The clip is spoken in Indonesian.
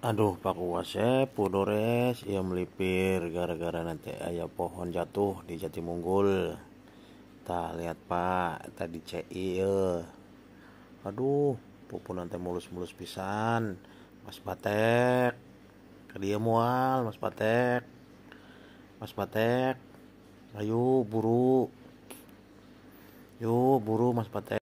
Aduh Pak Wasep, Pudores, ya, ia melipir gara-gara nanti ayah eh, pohon jatuh di Jati Munggul. lihat Pak, tadi CI eh. Aduh, pupuk nanti mulus-mulus pisan. Mas Batek, dia mual Mas Batek. Mas Batek, ayo buru. Yuk buru Mas Batek.